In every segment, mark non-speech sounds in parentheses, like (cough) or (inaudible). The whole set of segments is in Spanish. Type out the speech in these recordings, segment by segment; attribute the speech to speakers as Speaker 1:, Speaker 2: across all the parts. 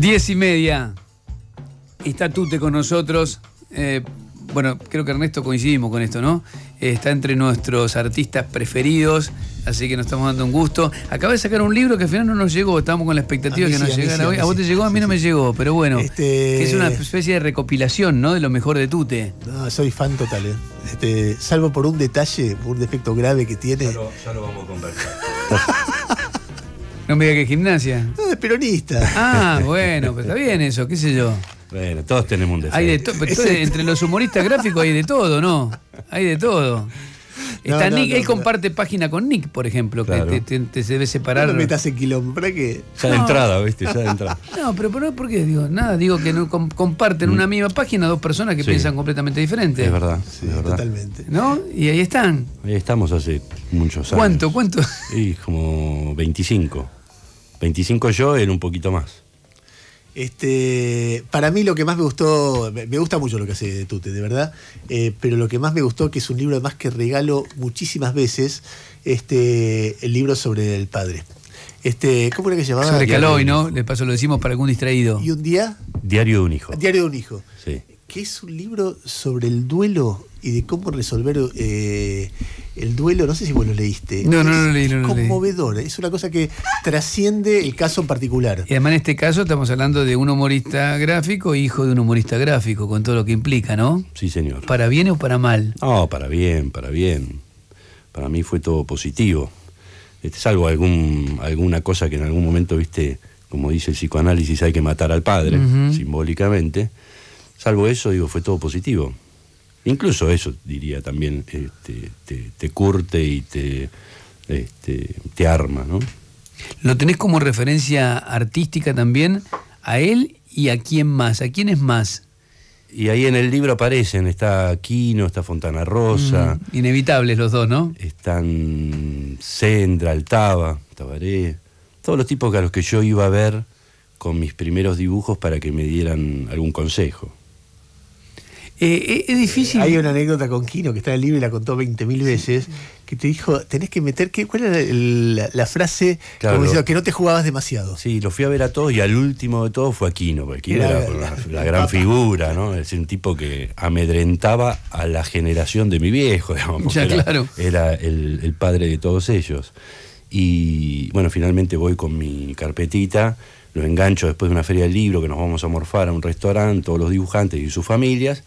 Speaker 1: Diez y media. Está Tute con nosotros. Eh, bueno, creo que Ernesto coincidimos con esto, ¿no? Eh, está entre nuestros artistas preferidos, así que nos estamos dando un gusto. Acaba de sacar un libro que al final no nos llegó, Estamos con la expectativa de que nos llegara hoy. A, vos te llegó, a mí no me llegó, pero bueno. Este... es una especie de recopilación, ¿no? De lo mejor de Tute.
Speaker 2: No, soy fan total, ¿eh? Este, salvo por un detalle, por un
Speaker 1: defecto grave que tiene. Ya ya lo vamos a conversar. (laughs) No me diga que es gimnasia. No, es peronista. Ah, (laughs) bueno, pues está bien eso, qué sé yo. Bueno, todos tenemos un deseo. Pues, entre los humoristas gráficos hay de todo, ¿no? Hay de todo. Está él comparte página con Nick, por ejemplo, que te, se debe separar. No metas en quilombo, ¿para Ya de entrada, ¿viste? Ya de entrada. (laughs) No, pero ¿por qué? Digo, nada, digo que no comparten una mm. misma página dos personas que piensan completamente diferente. Es verdad,
Speaker 3: es verdad. Totalmente.
Speaker 1: ¿No? Y ahí están.
Speaker 3: Ahí estamos hace muchos años. ¿Cuánto? ¿Cuánto? Y como 25. 25 yo, él un poquito más.
Speaker 2: Este, para mí lo que más me gustó, me gusta mucho lo que hace Tute, de verdad, eh, pero lo que más me gustó, que es un libro además que regalo muchísimas veces, este, el libro sobre el padre. Este, ¿Cómo era que se llamaba? Sobre
Speaker 1: ¿no? De paso lo decimos para algún distraído. ¿Y un día? Diario de un
Speaker 2: hijo. Diario de un hijo. Sí. Que es un libro sobre el duelo y de cómo resolver eh, el duelo, no sé si vos lo leíste. No, conmovedor, es una cosa que trasciende el
Speaker 1: caso en particular. Y además en este caso estamos hablando de un humorista gráfico, hijo de un humorista gráfico, con todo lo que implica, ¿no? Sí, señor. ¿Para bien o para mal?
Speaker 3: No, para bien, para bien. Para mí fue todo positivo. Este, salvo algún, alguna cosa que en algún momento, viste, como dice el psicoanálisis, hay que matar al padre, simbólicamente. Salvo eso, digo, fue todo positivo. Incluso eso, diría también, este, te, curte y te, este, te arma, ¿no?
Speaker 1: ¿Lo tenés como referencia artística también a él y a quién más? ¿A quién es más?
Speaker 3: Y ahí en el libro aparecen, está Aquino, está Fontana Rosa.
Speaker 1: Mm, inevitables
Speaker 3: los dos, ¿no? Están Sendra, Altava, Tabaré, todos los tipos a los que yo iba a ver con mis primeros dibujos para que me dieran algún consejo.
Speaker 2: Eh, eh, es, difícil. hay una anécdota con Kino que está en el libro y la contó 20.000 veces, que te dijo, tenés que meter, ¿cuál era la, frase que no te jugabas demasiado?
Speaker 3: Sí, lo fui a ver a todos y al último de todos fue a Kino, porque Kino era, la, gran figura, ¿no? Es un tipo que amedrentaba a la generación de mi viejo, (laughs) digamos. Ya, era, claro. Era el padre de todos ellos. Y bueno, finalmente voy con mi carpetita lo engancho después de una feria del libro, que nos vamos a morfar a un restaurante, todos los dibujantes y sus familias,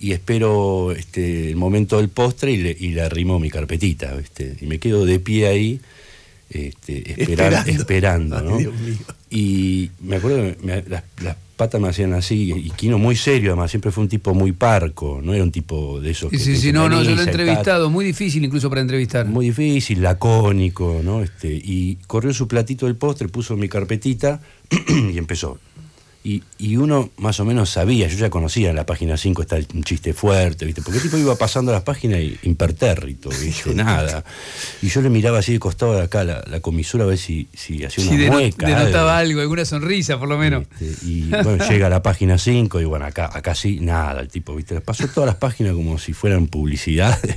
Speaker 3: y espero este, el momento del postre y le, y arrimo mi carpetita, este, y me quedo de pie ahí. Este, esperando, Y me acuerdo las me hacían así, y Quino muy serio además, siempre fue un tipo muy parco, no era un tipo de esos. que, sí, yo lo he entrevistado,
Speaker 1: muy difícil incluso
Speaker 3: para entrevistar. Muy difícil, lacónico, ¿no? Este, y corrió su platito del postre, puso mi carpetita (clears throat) y empezó. Y, uno más o menos sabía, yo ya conocía en la página 5 está un chiste fuerte, ¿viste? Porque el tipo iba pasando las páginas y impertérrito, (laughs) ¿viste? Nada. Y yo le miraba así de costado de acá la, comisura a ver si, si hacía una mueca mueca. Denotaba
Speaker 1: algo. alguna sonrisa por lo menos.
Speaker 3: Este, y bueno, (laughs) llega a la página 5 y bueno, acá, acá sí, nada, el tipo, ¿viste? Pasó todas las páginas como si fueran publicidades,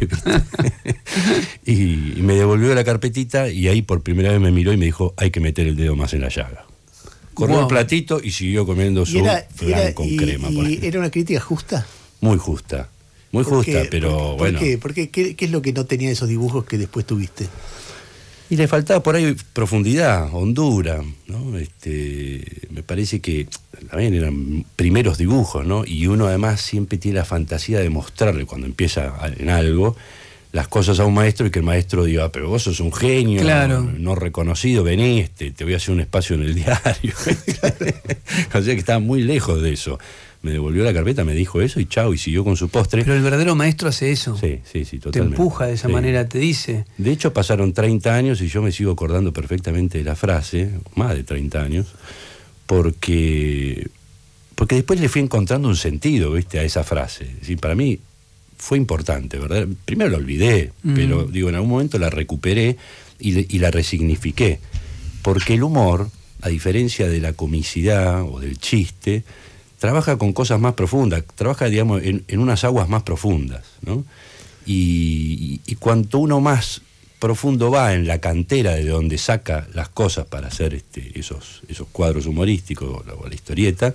Speaker 3: (laughs) y me devolvió la carpetita y ahí por primera vez me miró y me dijo, hay que meter el dedo más en la llaga corrió un platito y siguió comiendo su flan con crema.
Speaker 2: ¿Era una crítica justa?
Speaker 3: Muy justa,
Speaker 2: muy justa, pero bueno. Qué? ¿Por qué? qué? es lo que no tenía esos dibujos que después tuviste? Y le faltaba por ahí profundidad, hondura,
Speaker 3: ¿no? Este, me parece que también eran primeros dibujos, ¿no? Y uno además siempre tiene la fantasía de mostrarle cuando empieza en algo, las cosas a un maestro y que el maestro diga, ah, pero vos sos un genio, no, reconocido, veniste, te voy a hacer un espacio en el (laughs) diario. (laughs) o que estaba muy lejos de eso. Me devolvió la carpeta, me dijo eso y chao, y siguió con su postre. Pero el verdadero maestro hace eso. Sí, sí, sí, totalmente. Te empuja
Speaker 1: de esa manera,
Speaker 3: te dice. De hecho, pasaron 30 años y yo me sigo acordando perfectamente de la frase, más de 30 años, porque, porque después le fui encontrando un sentido, viste, a esa frase. para mí fue importante, ¿verdad? Primero lo olvidé, mm. pero digo, en algún momento la recuperé y, la resignifiqué. Porque el humor, a diferencia de la comicidad o del chiste, trabaja con cosas más profundas, trabaja, digamos, en, unas aguas más profundas, ¿no? Y, cuanto uno más profundo va en la cantera de donde saca las cosas para hacer este, esos, esos cuadros humorísticos o la, historieta,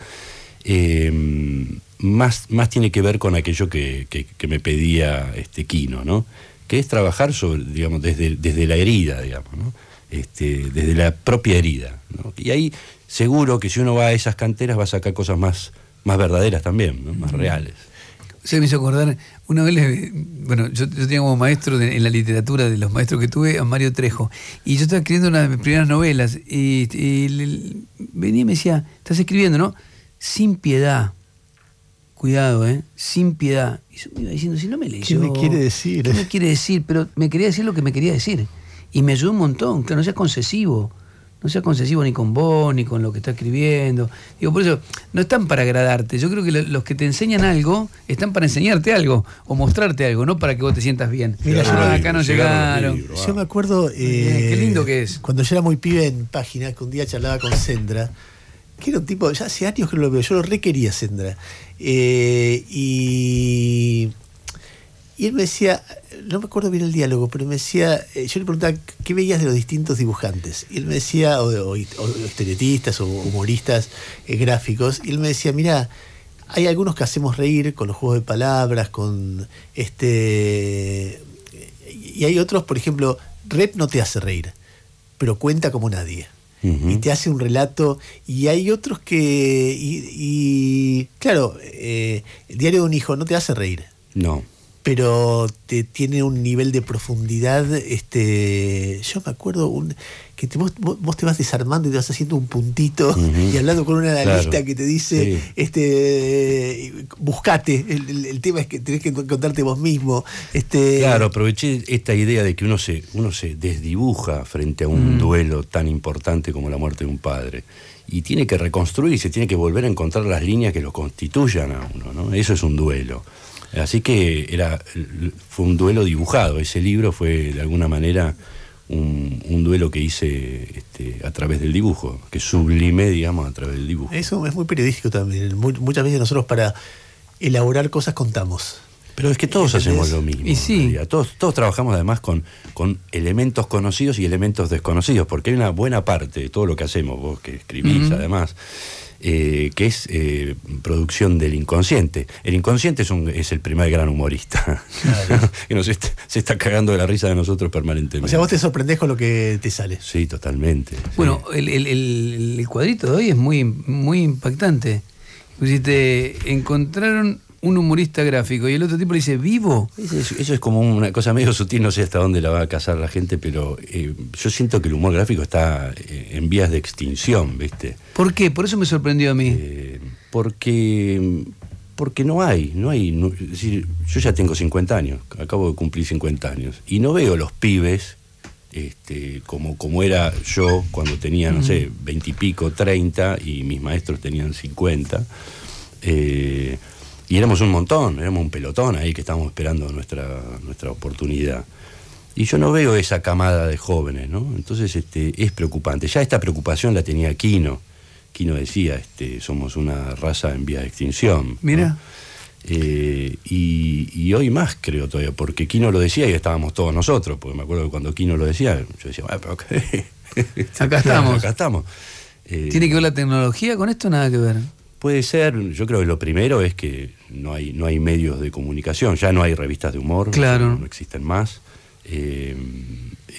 Speaker 3: eh, más, tiene que ver con aquello que, me pedía este Quino, que es trabajar sobre, digamos, desde, desde la herida, este, desde la propia herida. Y ahí seguro que si uno va a esas canteras va a sacar cosas más, más verdaderas también, más reales.
Speaker 1: Se me hizo acordar, una vez, bueno, yo, tenía como maestro en la literatura de los maestros que tuve a Mario Trejo, y yo estaba escribiendo una de mis primeras novelas, y, venía y me decía, estás escribiendo, ¿no? Sin piedad cuidado, ¿eh? sin piedad. Y yo me iba diciendo, si no me leyó. ¿Qué me quiere decir? ¿Qué me quiere decir? Pero me quería decir lo que me quería decir. Y me ayudó un montón. que no sea concesivo. No sea concesivo ni con vos, ni con lo que está escribiendo. Digo, por eso, no están para agradarte. Yo creo que los que te enseñan algo están para enseñarte algo o mostrarte algo, no para que vos te sientas bien. Mira, ah, yo, acá no llegaron.
Speaker 2: Yo me acuerdo. qué eh, lindo que es. Cuando yo era muy pibe en páginas, que un día charlaba con Sendra que era un tipo, ya hace años que lo veo, yo lo requería Sendra. Eh, y, él me decía, no me acuerdo bien el diálogo, pero me decía, eh, yo le preguntaba, ¿qué veías de los distintos dibujantes? Y él me decía, o, o, o o humoristas eh, gráficos, y él me decía, mira, hay algunos que hacemos reír con los juegos de palabras, con este... Y hay otros, por ejemplo, Rep no te hace reír, pero cuenta como nadie y te hace un relato. Y hay otros que. Y, claro, eh, el diario de un hijo no te hace reír. No. Pero te tiene un nivel de profundidad. Este, yo me acuerdo un que vos, te vas desarmando y te vas haciendo un puntito y hablando con una analista que te dice, este, buscate, el, tema es que tenés que encontrarte vos mismo. Este... Claro,
Speaker 3: aproveché esta idea de que uno se, uno se desdibuja frente a un mm. duelo tan importante como la muerte de un padre y tiene que reconstruirse, tiene que volver a encontrar las líneas que lo constituyan a uno, Eso es un duelo. Así que era, fue un duelo dibujado, ese libro fue de alguna manera un, duelo que hice este, a través del dibujo, que sublimé, digamos, a través del dibujo.
Speaker 2: Eso es muy periodístico también. muchas veces nosotros para elaborar cosas contamos.
Speaker 3: Pero es que todos hacemos lo mismo. Todos, todos trabajamos además con, con elementos conocidos y elementos desconocidos, porque hay una buena parte de todo lo que hacemos, vos que escribís además, eh, que es eh, producción del inconsciente. El inconsciente es, el primer gran humorista, claro. (laughs) se está cagando de la risa de nosotros permanentemente. O sea, vos
Speaker 2: te sorprendés con lo que te sale. Sí,
Speaker 3: totalmente.
Speaker 1: Bueno, El, cuadrito de hoy es muy, muy impactante. te encontraron un humorista gráfico y el otro tipo le dice vivo. Eso, es como una
Speaker 3: cosa medio sutil, no sé hasta dónde la va a cazar la gente, pero eh, yo siento que el humor gráfico está eh, en vías de extinción, ¿viste?
Speaker 1: ¿Por qué? Por eso me sorprendió a mí. Eh, porque porque no
Speaker 3: hay, no hay, yo ya tengo 50 años, acabo de cumplir 50 años y no veo los pibes este, como, como era yo cuando tenía, no sé, 20 y pico, 30 y mis maestros tenían 50. Y éramos un montón, éramos un pelotón ahí que estábamos esperando nuestra, nuestra oportunidad. Y yo no veo esa camada de jóvenes, ¿no? Entonces este, es preocupante. Ya esta preocupación la tenía Kino. Kino decía, este, somos una raza en vía de extinción. Mira. Eh, y, hoy más creo todavía, porque Kino lo decía y estábamos todos nosotros, porque me acuerdo que cuando Kino lo decía, yo decía, bueno, ah, pero qué acá estamos. (laughs) Acá estamos. ¿Tiene eh,
Speaker 1: que ver la tecnología con esto o nada que ver?
Speaker 3: Puede ser, yo creo que lo primero es que no hay, no hay medios de comunicación, ya no hay revistas de humor, claro. no existen más. Eh,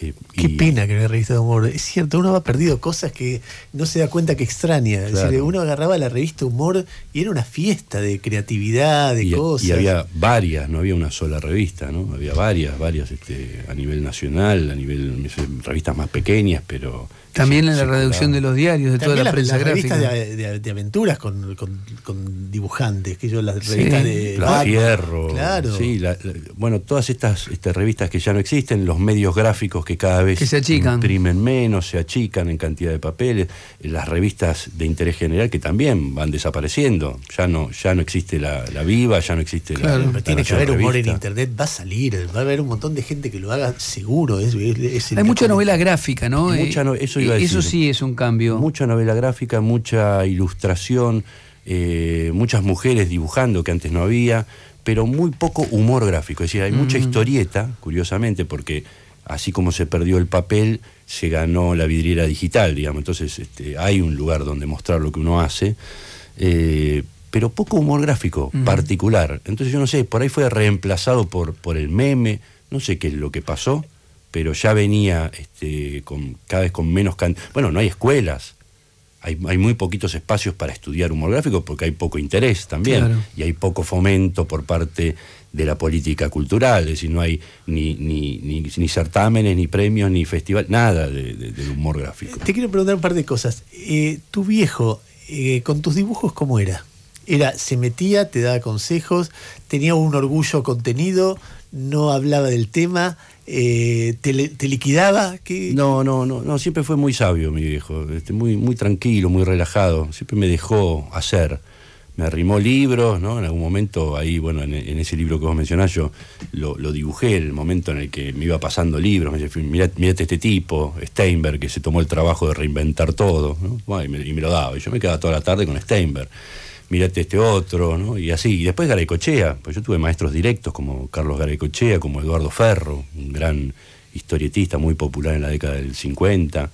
Speaker 2: eh Qué pena que no hay revistas de humor. Es cierto, uno va perdido cosas que no se da cuenta que extraña. Es decir, uno agarraba la revista Humor y era una fiesta de creatividad, de cosas.
Speaker 1: Y había
Speaker 3: varias, no había una sola revista, ¿no? Había varias, varias este, a nivel nacional, a nivel revistas más pequeñas, pero
Speaker 1: también en la reducción de los diarios, de toda la, prensa las gráfica. De,
Speaker 2: aventuras con, dibujantes, que yo las revistas de. La
Speaker 3: bueno, todas estas, revistas que ya no existen, los medios gráficos que cada vez. se achican. Imprimen menos, se achican en cantidad de papeles, las revistas de interés general que también van desapareciendo. Ya no, ya no existe la, viva, ya no existe la. tiene que haber humor en internet,
Speaker 2: va a salir, va a haber un montón de gente que lo haga seguro. Es,
Speaker 1: Hay mucha novela gráfica, ¿no? Eso
Speaker 2: sí es un cambio. Mucha
Speaker 3: novela gráfica, mucha ilustración, eh, muchas mujeres dibujando que antes no había, pero muy poco humor gráfico. Es decir, hay mucha mm. historieta, curiosamente, porque así como se perdió el papel, se ganó la vidriera digital, digamos. Entonces este, hay un lugar donde mostrar lo que uno hace. Eh, pero poco humor gráfico particular. Entonces yo no sé, por ahí fue reemplazado por, por el meme, no sé qué es lo que pasó pero ya venía este, con, cada vez con menos cantidad. Bueno, no hay escuelas. Hay, muy poquitos espacios para estudiar humor gráfico porque hay poco interés también y hay poco fomento por parte de la política cultural, es decir, no hay ni, certámenes, ni premios, ni festivales. nada de,
Speaker 2: humor gráfico. Te quiero preguntar un par de cosas. Eh, tu viejo, eh, con tus dibujos, ¿cómo era? Era, se metía, te daba consejos, tenía un orgullo contenido, no hablaba del tema, eh, te, liquidaba. No, no, no, no, siempre fue muy
Speaker 3: sabio mi viejo, este, muy, muy tranquilo, muy relajado, siempre me dejó hacer. Me arrimó libros, ¿no? En algún momento, ahí, bueno, en, ese libro que vos mencionás, yo lo, lo, en el momento en el que me iba pasando libros, me decía, mirate este tipo, Steinberg, que se tomó el trabajo de reinventar todo, y, me, y, me, lo daba, y yo me quedaba toda la tarde con Steinberg mirate este otro, ¿no? Y así. Y después Garaycochea, pues yo tuve maestros directos como Carlos Garaycochea, como Eduardo Ferro, un gran historietista muy popular en la década del 50,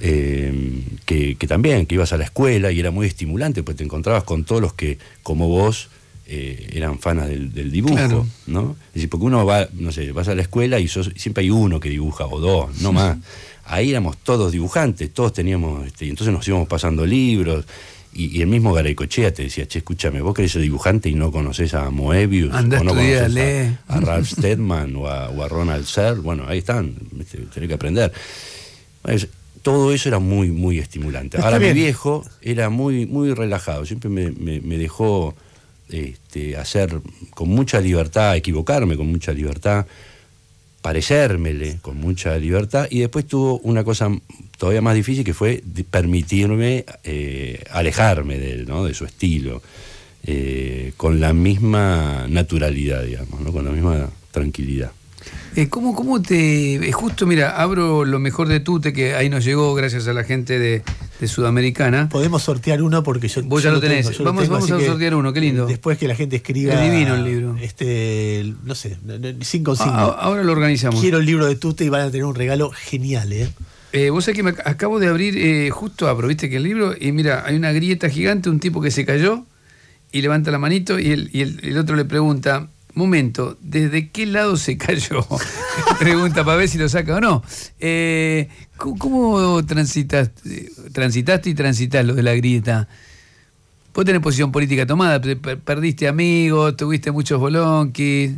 Speaker 3: eh, que, también, que ibas a la escuela y era muy estimulante, pues te encontrabas con todos los que, como vos, eh, eran fanas del, dibujo, ¿no? Es decir, porque uno va, no sé, vas a la escuela y siempre hay uno que dibuja, o dos, no más. Ahí éramos todos dibujantes, todos teníamos, este, y entonces nos íbamos pasando libros, y, el mismo Garaycochea te decía, che, escúchame, vos querés ser dibujante y no conoces a Moebius, o no a, Ralph Steadman o, a, Ronald Searle, bueno, ahí están, tenés que aprender. todo eso era muy, muy estimulante. Ahora mi viejo era muy, muy relajado, siempre me, dejó este, hacer con mucha libertad, equivocarme con mucha libertad parecérmele con mucha libertad y después tuvo una cosa todavía más difícil que fue permitirme eh, alejarme de él, ¿no? de su estilo, eh, con la misma naturalidad, digamos, ¿no? con la misma tranquilidad.
Speaker 1: Eh, ¿cómo, ¿Cómo te.? Justo, mira, abro lo mejor de Tute, que ahí nos llegó gracias a la gente de, de Sudamericana. Podemos sortear uno porque yo. Vos ya lo tenés. vamos, vamos a sortear uno, qué lindo. Después que la gente escriba. Es divino el libro.
Speaker 2: Este, no sé, 5 o 5. Ah, ah,
Speaker 1: ahora lo organizamos. Quiero el libro de Tute y van a tener un regalo genial, ¿eh? eh vos sabés que me acabo de abrir, eh, justo abro, viste que el libro, y mira, hay una grieta gigante, un tipo que se cayó y levanta la manito y, el, el otro le pregunta, momento, ¿desde qué lado se cayó? (laughs) Pregunta para ver si lo saca o no. Eh, ¿Cómo transitaste, transitaste y transitas lo de la grieta? Vos tenés posición política tomada, perdiste amigos, tuviste muchos bolonquis.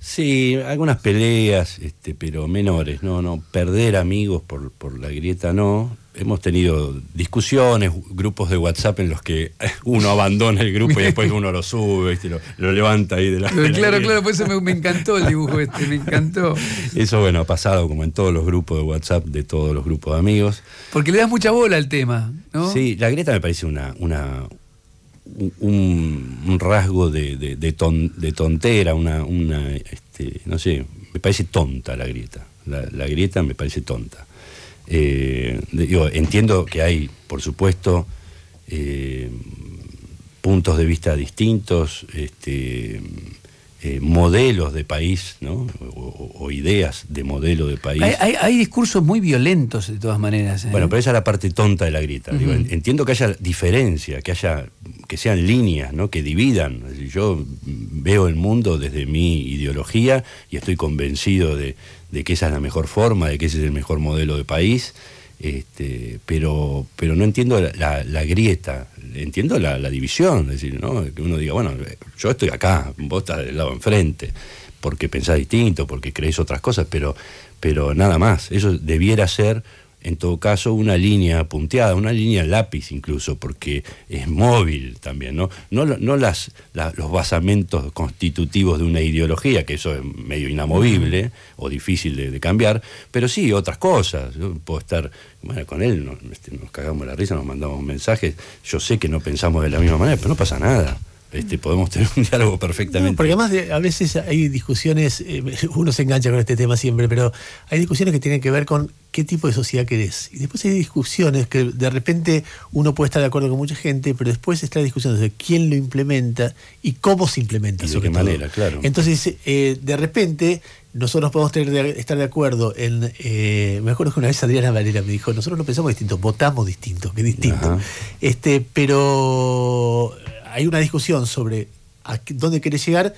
Speaker 1: Sí, algunas peleas, este, pero
Speaker 3: menores, no, no, perder amigos por, la grieta no. Hemos tenido discusiones, grupos de WhatsApp en los que (laughs) uno abandona el grupo y después uno lo sube, Lo, levanta ahí de la. Claro, claro,
Speaker 1: por eso me, encantó el dibujo este, me encantó.
Speaker 3: Eso, bueno, ha pasado como en todos los grupos de WhatsApp de todos los grupos de amigos.
Speaker 1: Porque le das mucha bola al tema,
Speaker 3: ¿no? Sí, la grieta me parece una, una un, rasgo de, de, de tontera, una, una este, no sé, me parece tonta la grieta. La, grieta me parece tonta. Eh, entiendo que hay, por supuesto, eh, puntos de vista distintos, este, eh, modelos de país, ¿no? O, ideas de modelo de país. Hay,
Speaker 1: discursos muy violentos de todas maneras. ¿eh? Bueno, pero
Speaker 3: esa es la parte tonta de la grieta. entiendo que haya diferencia, que haya, que sean líneas, ¿no? Que dividan. Yo veo el mundo desde mi ideología y estoy convencido de que esa es la mejor forma, de que ese es el mejor modelo de país. Este, pero, pero no entiendo la, grieta, entiendo la, división, es decir, que uno diga, bueno, yo estoy acá, vos estás del lado enfrente, porque pensás distinto, porque crees otras cosas, pero, pero nada más, eso debiera ser en todo caso una línea punteada, una línea lápiz incluso, porque es móvil también, ¿no? No, no las, los basamentos constitutivos de una ideología, que eso es medio inamovible o difícil de, cambiar, pero sí otras cosas. puedo estar, bueno, con él este, nos, cagamos la risa, nos mandamos mensajes, yo sé que no pensamos de la misma manera, pero no pasa nada. Este, podemos tener un diálogo perfectamente. porque además
Speaker 2: a veces hay discusiones, eh, uno se engancha con este tema siempre, pero hay discusiones que tienen que ver con qué tipo de sociedad querés. Y después hay discusiones que de repente uno puede estar de acuerdo con mucha gente, pero después está la discusión de quién lo implementa y cómo se implementa. manera, claro. Entonces, eh, de repente, nosotros podemos estar de acuerdo en. Eh, me acuerdo que una vez Adriana Valera me dijo: nosotros lo pensamos distinto, votamos distinto, que distinto. Este, pero hay una discusión sobre a dónde querés llegar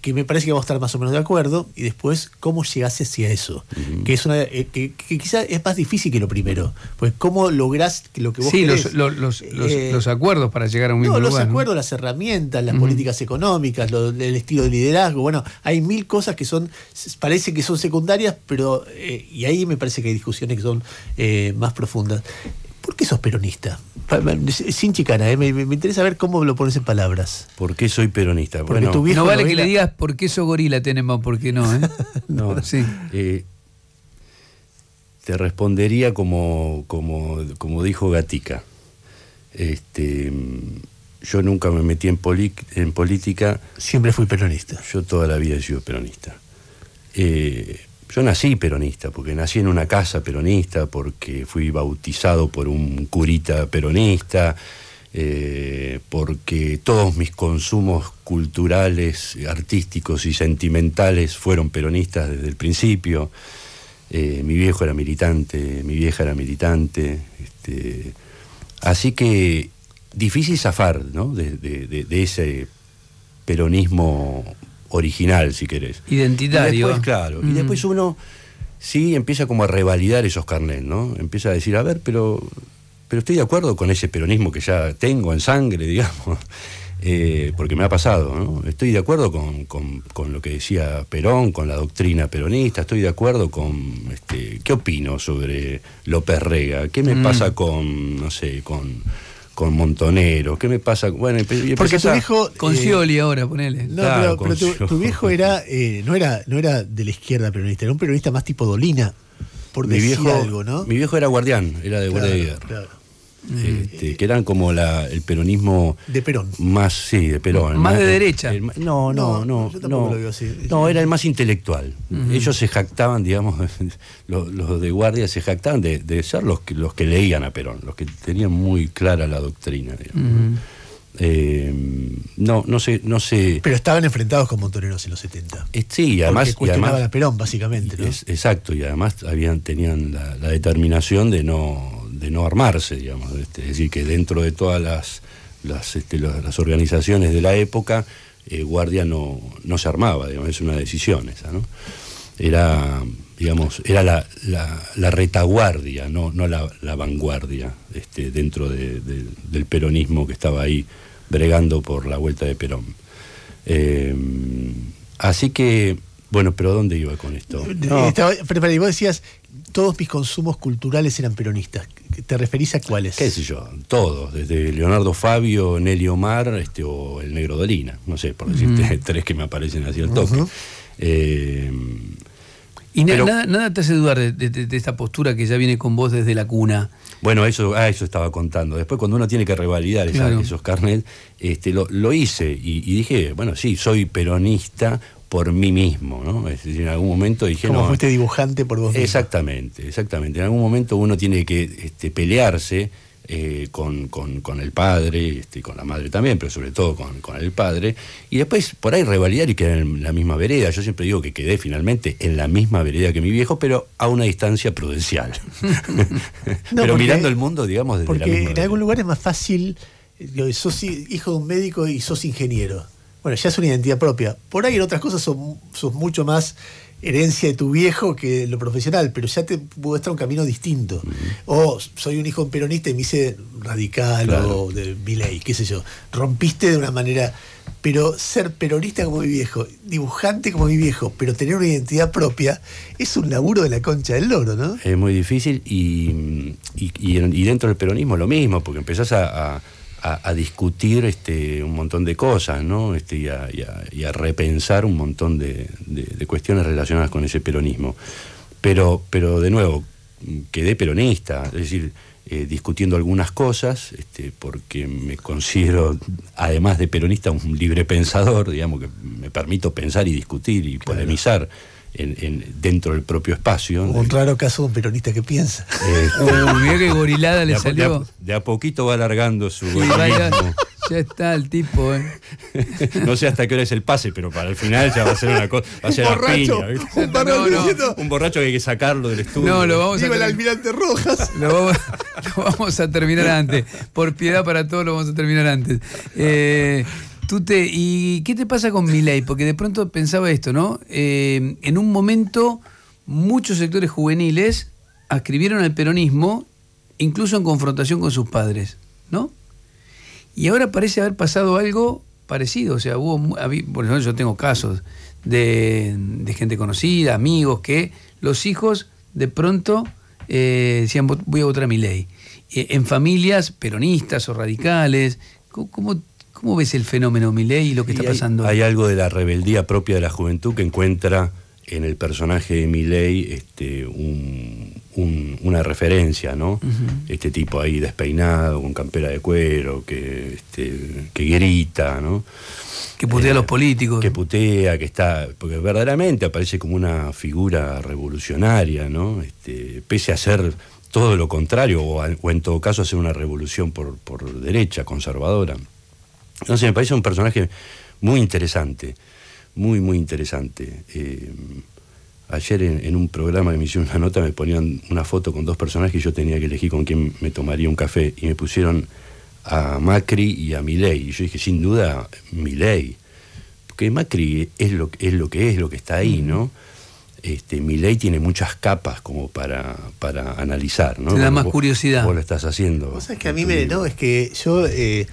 Speaker 2: que me parece que vamos a estar más o menos de acuerdo, y después cómo llegás hacia eso, que es una eh, que, quizás es más difícil que lo primero, pues cómo lográs lo que vos
Speaker 1: Los, eh, los,
Speaker 2: acuerdos para llegar a un mismo no, Los acuerdos, las herramientas, las políticas económicas, el estilo de liderazgo, bueno, hay mil cosas que son, parece que son secundarias, pero, eh, y ahí me parece que hay discusiones que son más profundas. ¿Por qué sos peronista? Sin chicana, eh, me, interesa ver cómo lo pones en palabras.
Speaker 3: ¿Por qué soy peronista? no vale que le
Speaker 1: digas por qué sos gorila, tenemos, porque no, eh? (laughs) no,
Speaker 3: eh, te respondería como, como, dijo Gatica. Este, yo nunca me metí en, política.
Speaker 2: Siempre fui peronista.
Speaker 3: Yo toda la vida he sido peronista. Yo nací peronista, porque nací en una casa peronista, porque fui bautizado por un curita peronista, eh, porque todos mis consumos culturales, artísticos y sentimentales fueron peronistas desde el principio. Eh, mi viejo era militante, mi vieja era militante. Este, así que difícil zafar de ese peronismo original, si querés. Identitario. después, claro. Y mm. después uno sí empieza como a revalidar esos carnets, ¿no? Empieza a decir, a ver, pero, pero estoy de acuerdo con ese peronismo que ya tengo en sangre, (laughs) digamos. Eh, porque me ha pasado, ¿no? Estoy de acuerdo con, con, lo que decía Perón, con la doctrina peronista, estoy de acuerdo con, este, ¿qué opino sobre López Rega? ¿Qué me mm. pasa con, no sé, con con Montonero, ¿qué me pasa? Bueno, porque tu viejo con eh, Scioli
Speaker 1: ahora, ponele.
Speaker 2: No, pero, tu, viejo era eh, no era no era de la izquierda peronista, era un peronista más tipo
Speaker 1: Dolina, por decir algo, ¿no? Mi viejo era
Speaker 3: guardián, era de guardia de guerra. Claro este, que eran como el peronismo de Perón más sí de más, de
Speaker 1: derecha
Speaker 2: no no no no
Speaker 3: era el más intelectual ellos se jactaban digamos (laughs) los, de guardia se jactaban de, ser los que los que leían a Perón los que tenían muy clara la doctrina em, no, no sé, no sé. Pero
Speaker 2: estaban enfrentados con montoneros en los 70.
Speaker 3: Eh, sí, y además. a
Speaker 2: Perón, básicamente,
Speaker 3: exacto, y además habían, tenían la, determinación de no de no armarse, digamos. Este, es decir, que dentro de todas las, las, este, organizaciones de la época, eh, Guardia no, no se armaba, digamos, es una decisión esa, ¿no? Era, digamos, era la, retaguardia, no, no la, vanguardia este, dentro del peronismo que estaba ahí bregando por la vuelta de Perón. Eh, así que bueno, pero dónde iba con esto?
Speaker 2: Eh, vos decías, todos mis consumos culturales eran peronistas. ¿Te referís a cuáles? ¿Qué sé yo?
Speaker 3: Todos, desde Leonardo Fabio, Nelio Omar este, o el Negro Dolina. No sé, por decirte (laughs) tres que me aparecen así al toque. Eh,
Speaker 1: y nada, te hace dudar de, esta postura que ya viene con vos desde la cuna.
Speaker 3: Bueno, eso, a ah, eso estaba contando. Después, cuando uno tiene que revalidar esos carnets, este, lo, hice y, dije, bueno, sí, soy peronista por mí mismo, ¿no? Es decir, en algún momento dije... Como fuiste
Speaker 2: dibujante por vos
Speaker 3: Exactamente, exactamente. En algún momento uno tiene que este, pelearse eh, con, con, el padre, este, con la madre también, pero sobre todo con, el padre, y después por ahí revalidar y quedar en la misma vereda. Yo siempre digo que quedé finalmente en la misma vereda que mi viejo, pero a una distancia prudencial. (laughs) (laughs) pero mirando el mundo, digamos, desde porque la misma en
Speaker 2: algún lugar es más fácil, sos hijo de un médico y sos ingeniero bueno, ya es una identidad propia. Por ahí en otras cosas son, mucho más herencia de tu viejo que lo profesional, pero ya te muestra un camino distinto. O soy un hijo peronista y me hice radical o de mi qué sé yo. Rompiste de una manera. Pero ser peronista como mi viejo, dibujante como mi viejo, pero tener una identidad propia, es un laburo de la concha del loro, ¿no?
Speaker 3: Es muy difícil y, dentro del peronismo lo mismo, porque empezás a a, discutir este, un montón de cosas, ¿no? Este, y, a, repensar un montón de, cuestiones relacionadas con ese peronismo. Pero, de nuevo, quedé peronista, es decir, eh, discutiendo algunas cosas, este, porque me considero, además de peronista, un libre pensador, digamos, que me permito pensar y discutir y polemizar dentro del propio espacio.
Speaker 2: Un raro caso de un peronista que piensa. Este, Uy, qué gorilada le de salió. A,
Speaker 3: de, a, poquito va alargando su sí,
Speaker 1: Ya está el tipo, ¿eh? (laughs)
Speaker 3: No sé hasta qué hora es el pase, pero para el final ya va a ser una cosa. Va a ser un, borracho, un, borracho que hay que
Speaker 1: sacarlo del estudio. No, lo vamos Viva a el almirante Rojas. (laughs) Lo vamos, a terminar antes. Por piedad para todos lo vamos a terminar antes. Eh, ¿y qué te pasa con mi ley? Porque de pronto pensaba esto, ¿no? Eh, en un momento muchos sectores juveniles ascribieron al peronismo, incluso en confrontación con sus padres, ¿no? Y ahora parece haber pasado algo parecido, o sea, hubo, yo tengo casos de, gente conocida, amigos, que los hijos de pronto eh, decían, voy a votar a mi ley. Eh, en familias peronistas o radicales, ¿cómo, cómo ¿Cómo ves el fenómeno Milley y lo que está pasando? Hay, algo
Speaker 3: de la rebeldía propia de la juventud que encuentra en el personaje de Milley este, una referencia, ¿no? Este tipo ahí despeinado, con campera de cuero, que, este, que grita, ¿no? Que putea a eh, los políticos. Que putea, que está. Porque verdaderamente aparece como una figura revolucionaria, ¿no? Este, pese a ser todo lo contrario, o, en todo caso hacer una revolución por derecha, conservadora. Entonces me parece un personaje muy interesante, muy, muy interesante. Eh, ayer en, un programa que me hicieron una nota me ponían una foto con dos personajes y yo tenía que elegir con quién me tomaría un café y me pusieron a Macri y a Milei. Y yo dije, sin duda, Milei. Porque Macri es lo, que es, lo que está ahí, ¿no? Este, Milei tiene muchas capas como para, para analizar, ¿no? Te da más curiosidad. Vos lo estás haciendo.
Speaker 2: que a mí me... No, es que yo... Eh,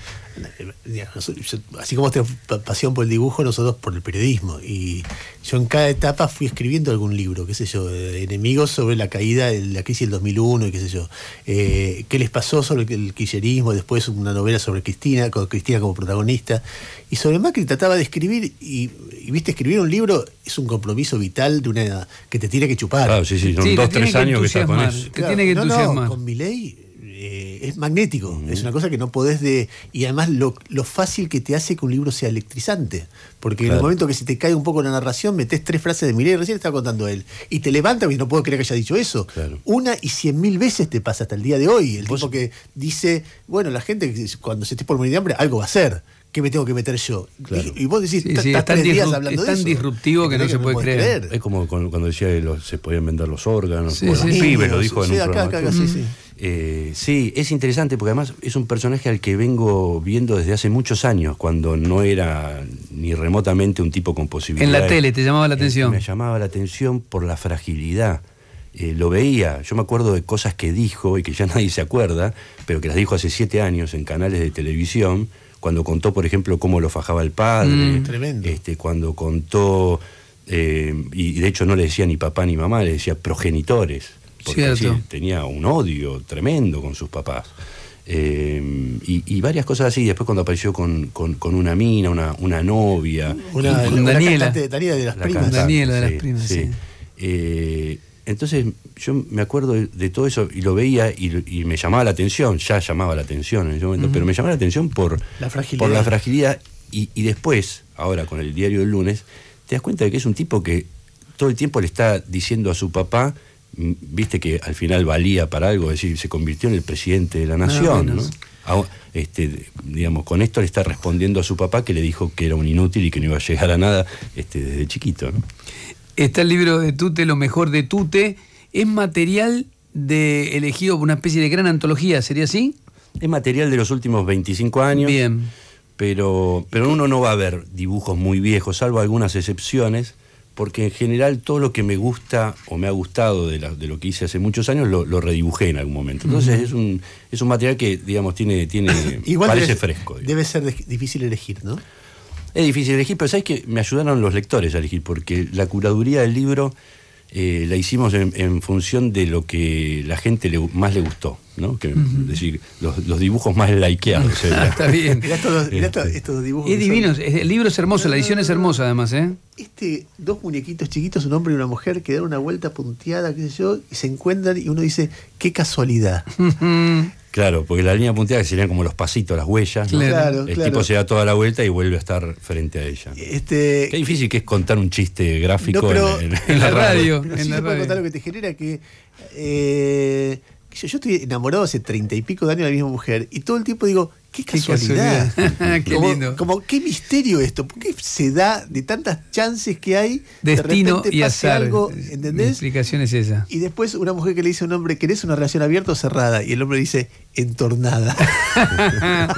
Speaker 2: así como tengo pasión por el dibujo, nosotros por el periodismo. Y yo en cada etapa fui escribiendo algún libro, qué sé yo, enemigos sobre la caída de la crisis del 2001 y qué sé yo. Eh, ¿Qué les pasó sobre el quillerismo. Después una novela sobre Cristina, con Cristina como protagonista. Y sobre Macri trataba de escribir y, viste, escribir un libro es un compromiso vital de una que te tiene que chupar. Claro, sí, sí, dos, tres años que se con eso. tiene que entusiasmar. con mi ley eh, es magnético, es una cosa que no podés de... Y además lo, fácil que te hace que un libro sea electrizante, porque en el momento que se te cae un poco la narración, metes tres frases de y recién estaba contando él, y te levantas y no puedo creer que haya dicho eso. Una y cien mil veces te pasa hasta el día de hoy, el tipo que dice, bueno, la gente cuando se esté por morir de hambre, algo va a hacer. ¿Qué me tengo que meter yo? Y, vos decís, sí, hablando tan, es tan disruptivo que no, se puede creer?
Speaker 3: Es como cuando decía que se podían vender los órganos, sí, o los lo dijo en acá, programa. Acá, eh, sí, es interesante porque además es un personaje al que vengo viendo desde hace muchos años, cuando no era ni remotamente un tipo con posibilidades. En la tele te llamaba la eh, atención. Me llamaba la atención por la fragilidad. Eh, lo veía, yo me acuerdo de cosas que dijo y que ya (laughs) nadie se acuerda, pero que las dijo hace siete años en canales de televisión, cuando contó, por ejemplo, cómo lo fajaba el padre. Mm.
Speaker 2: tremendo. Este,
Speaker 3: cuando contó, y de hecho no le decía ni papá ni mamá, le decía progenitores tenía un odio tremendo con sus papás. Eh, y, varias cosas así. Después cuando apareció con, una mina, una, novia. Daniela. de Daniela de las primas. Daniela de las primas, sí. Eh, entonces yo me acuerdo de, todo eso y lo veía y, me llamaba la atención, ya llamaba la atención en ese momento, pero me llamaba la atención por la fragilidad. y, y después, ahora con el diario del lunes, te das cuenta de que es un tipo que todo el tiempo le está diciendo a su papá viste que al final valía para algo, es decir, se convirtió en el presidente de la nación, este, digamos, con esto le está respondiendo a su papá que le dijo que era un inútil y que no iba a llegar a nada este, desde chiquito.
Speaker 1: Está el libro de Tute, Lo mejor de Tute. Es material de elegido por una especie de gran antología, ¿sería así? Es material
Speaker 3: de los últimos 25 años. Bien. Pero, pero uno no va a ver dibujos muy viejos, salvo algunas excepciones porque en general todo lo que me gusta o me ha gustado de, lo que hice hace muchos años lo, redibujé en algún momento. Entonces es, un, es un material que, digamos, tiene, tiene (coughs) parece fresco.
Speaker 2: Debe ser difícil elegir, ¿no? Es difícil elegir, pero sabes que
Speaker 3: me ayudaron los lectores a elegir, porque la curaduría del libro eh, la hicimos en, función de lo que la gente más le gustó, ¿no? decir, los, dibujos más
Speaker 2: likeados. (laughs) Está bien. Este.
Speaker 1: estos, dibujos. Es divino, el libro es hermoso, la edición es
Speaker 2: hermosa además, ¿eh? Este, dos muñequitos chiquitos, un hombre y una mujer, que dan una vuelta punteada, qué sé yo, y se encuentran y uno dice, qué casualidad.
Speaker 1: (laughs)
Speaker 3: Claro, porque la línea punteada serían como los pasitos, las huellas. Claro, el tipo se da toda la vuelta y vuelve a estar frente a ella.
Speaker 2: Este...
Speaker 3: Qué difícil que es contar un chiste gráfico en, en, la radio. en la
Speaker 2: contar lo que te genera que. Eh, yo, yo, estoy enamorado hace treinta y pico de años de la misma mujer y todo el tiempo digo, Qué casualidad. (laughs) Qué, lindo. Como, qué misterio esto. ¿Por qué se da de tantas chances que hay? Destino y azar. Algo, ¿entendés?
Speaker 1: explicación es esa. Y después una mujer que le dice a un hombre, ¿querés una relación abierta o cerrada? Y el hombre dice, entornada. (laughs)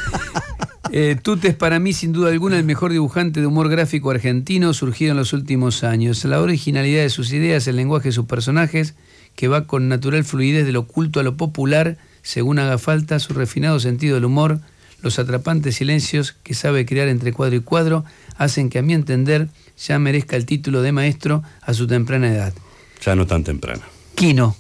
Speaker 1: Eh, Tute es para mí, sin duda alguna, el mejor dibujante de humor gráfico argentino surgido en los últimos años. La originalidad de sus ideas, el lenguaje de sus personajes, que va con natural fluidez de lo oculto a lo popular, según haga falta, su refinado sentido del humor los atrapantes silencios que sabe crear entre cuadro y cuadro hacen que, a mi entender, ya merezca el título de maestro a su temprana edad.
Speaker 3: Ya no tan temprana.
Speaker 1: Quino.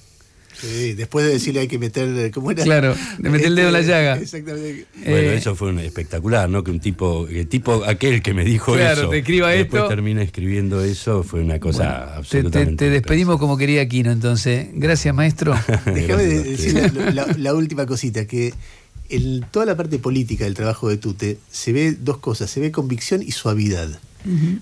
Speaker 2: Sí, después de decirle hay que meter, Claro, de meter el dedo en la este, llaga.
Speaker 1: Exactamente. Bueno, eh,
Speaker 3: eso fue un espectacular, ¿no? Que un tipo, el tipo aquel que me dijo claro, te escriba esto. Después termina escribiendo eso, fue una cosa absolutamente.
Speaker 1: Te, despedimos como quería Kino, entonces. Gracias, maestro. Déjame decir
Speaker 2: la última cosita, que en toda la parte política del trabajo de Tute se ve dos cosas, se ve convicción y suavidad.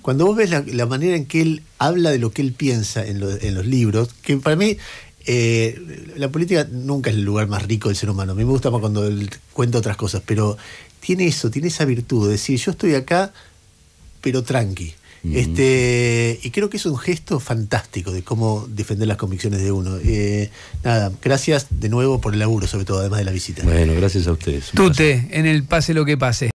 Speaker 2: Cuando vos ves la, manera en que él habla de lo que él piensa en, los libros, que para mí eh, la política nunca es el lugar más rico del ser humano. A mí me gusta más cuando él cuenta otras cosas, pero tiene eso, tiene esa virtud de decir, yo estoy acá, pero tranqui este, y creo que es un gesto fantástico de cómo defender las convicciones de uno.
Speaker 1: Eh, nada, gracias de nuevo por el laburo, sobre todo, además de la visita. Bueno, gracias a ustedes. Tute, en el pase lo que pase.